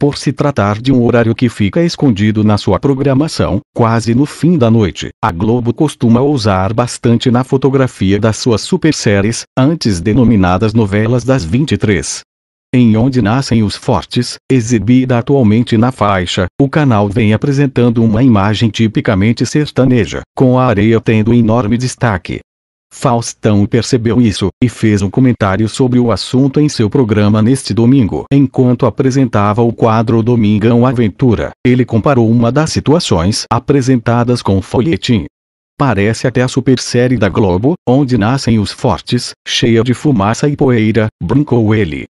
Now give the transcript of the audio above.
por se tratar de um horário que fica escondido na sua programação, quase no fim da noite. A Globo costuma ousar bastante na fotografia das suas superséries, antes denominadas novelas das 23. Em Onde Nascem os Fortes, exibida atualmente na faixa, o canal vem apresentando uma imagem tipicamente sertaneja, com a areia tendo enorme destaque. Faustão percebeu isso e fez um comentário sobre o assunto em seu programa neste domingo. Enquanto apresentava o quadro Domingão Aventura, ele comparou uma das situações apresentadas com o folhetim. Parece até a super série da Globo, onde nascem os fortes, cheia de fumaça e poeira, brincou ele.